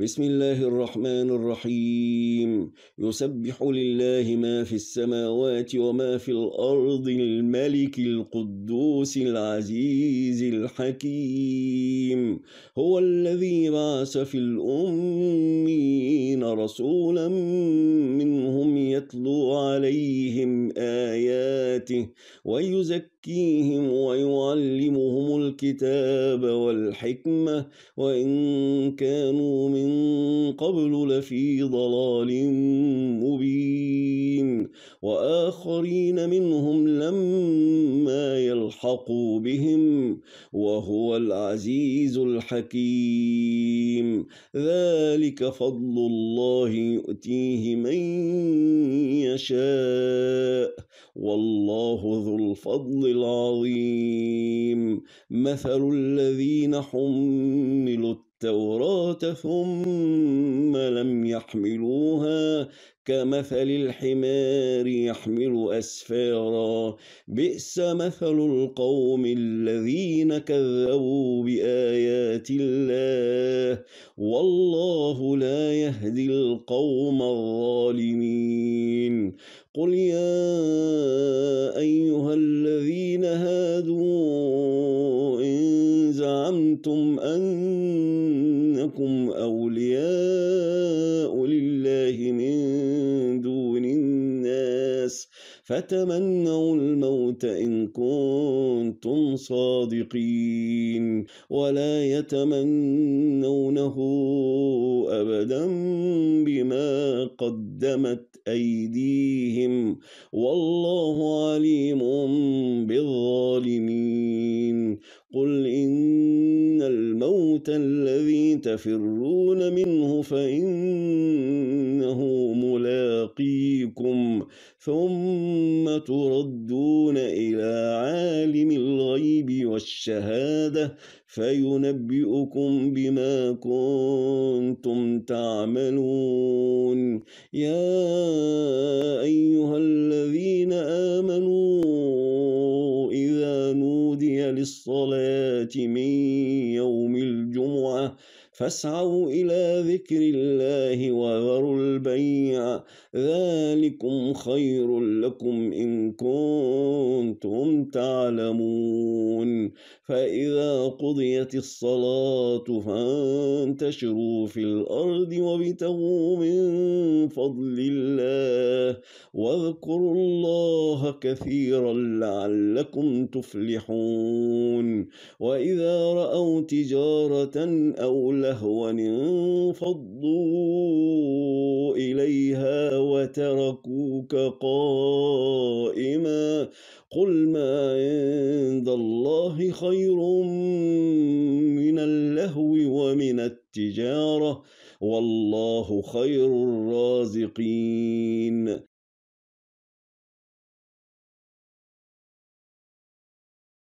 بسم الله الرحمن الرحيم يسبح لله ما في السماوات وما في الأرض الملك القدوس العزيز الحكيم هو الذي بعث في الأمين رسولا منهم يسبح يتلو عليهم آياته ويزكيهم ويعلمهم الكتاب والحكمة وإن كانوا من قبل لفي ضلال مبين وآخرين منهم لما يلحقوا بهم وهو العزيز الحكيم ذلك فضل الله يؤتيه من يشاء والله ذو الفضل العظيم مثل الذين حملوا التوراة ثم لم يحملوها كمثل الحمار يحمل أسفارا بئس مثل القوم الذين كذبوا بآيات الله والله لا يهدي القوم الظالمين قل يا أيها الذين هادوا إن زعمتم أنكم أولياء لله من دون الناس فتمنوا الموت إن كنتم صادقين ولا يتمنونه أبدا بما قدمت أيديهم والله عليم بالظالمين قل إن الموت الذي تفرون منه فإن ثم تردون إلى عالم الغيب والشهادة فينبئكم بما كنتم تعملون يا أيها الذين آمنوا إذا نودي للصلاة من يوم الجمعة فاسعوا إلى ذكر الله وذروا البيع ذلكم خير لكم إن كنتم تعلمون فإذا قضيت الصلاة فانتشروا في الأرض وابتغوا من فضل الله واذكروا الله كثيرا لعلكم تفلحون وإذا رأوا تجارة أو لهوا انفضوا إليها وتركوا ربك قائما قل ما عند الله خير من اللهو ومن التجارة والله خير الرازقين